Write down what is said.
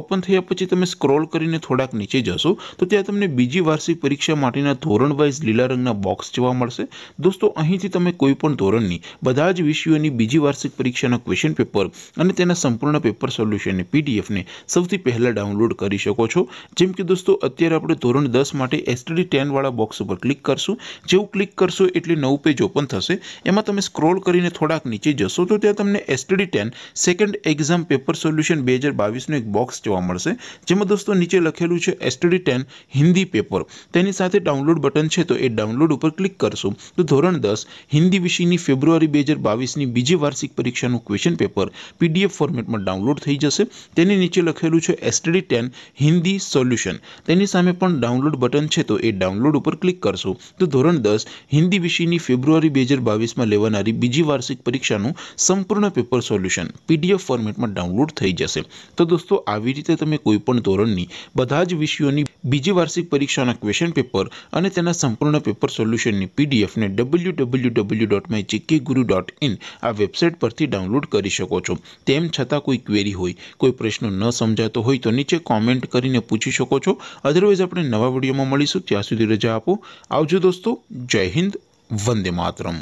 open થાપ પછી તમે scroll કરીને થોડાક નીચે જશો તો ત્યાં તમને બીજી વાર્ષિક પરીક્ષા માટેના ધોરણ વાઇઝ લીલા રંગના બોક્સ જોવા મળશે દોસ્તો અહીંથી તમે કોઈ પણ ધોરણની બધા જ વિષયોની બીજી વાર્ષિક પરીક્ષાના ક્વેશ્ચન પેપર અને તેના સંપૂર્ણ પેપર સોલ્યુશનની પીડીએફ ને સૌથી પહેલા ડાઉનલોડ કરી શકો છો જેમ કે દોસ્તો અત્યારે આપણે ધોરણ 10 માટે STD 10 વાળા બોક્સ ઉપર ક્લિક કરશું જેવું ક્લિક કરશો એટલે નવ પેજ ઓપન થશે એમાં તમે સ્ક્રોલ કરીને થોડાક નીચે જશો તો ત્યાં તમને STD 10 second exam paper solution 2022 નો એક બોક્સ સ્ટુઅમલ્સ જેમ દોસ્તો નીચે લખેલું છે STD 10 હિન્દી પેપર તેની સાથે ડાઉનલોડ બટન છે તો એ ડાઉનલોડ ઉપર ક્લિક કરશું તો ધોરણ 10 હિન્દી વિષયની ફેબ્રુઆરી 2022 ની બીજી વાર્ષિક પરીક્ષા નું ક્વેશ્ચન પેપર PDF ફોર્મેટમાં ડાઉનલોડ થઈ જશે તેની નીચે લખેલું છે STD 10 હિન્દી સોલ્યુશન તેની સામે પણ ડાઉનલોડ બટન છે તો એ ડાઉનલોડ ઉપર ક્લિક કરશું તો ધોરણ 10 હિન્દી વિષયની ફેબ્રુઆરી 2022 માં લેવાણારી બીજી વાર્ષિક પરીક્ષા નું સંપૂર્ણ પેપર સોલ્યુશન PDF ફોર્મેટમાં ડાઉનલોડ થઈ જશે તો દોસ્તો આ વિદ્યાર્થી તમે કોઈપણ ધોરણની બધા જ વિષયોની બીજી વાર્ષિક પરીક્ષાના ક્વેશ્ચન પેપર અને તેના સંપૂર્ણ પેપર સોલ્યુશનની પીડીએફ ને www.gkguru.in આ વેબસાઈટ પરથી ડાઉનલોડ કરી શકો છો તેમ છતાં કોઈ ક્વેરી હોય કોઈ પ્રશ્ન ન સમજાય તો હોય તો નીચે કમેન્ટ કરીને પૂછી શકો છો અધરવાઇઝ આપણે નવા વિડિયોમાં મળીશું ત્યાં સુધી રજા આપો આવજો દોસ્તો જય હિન્દ વંદે માતરમ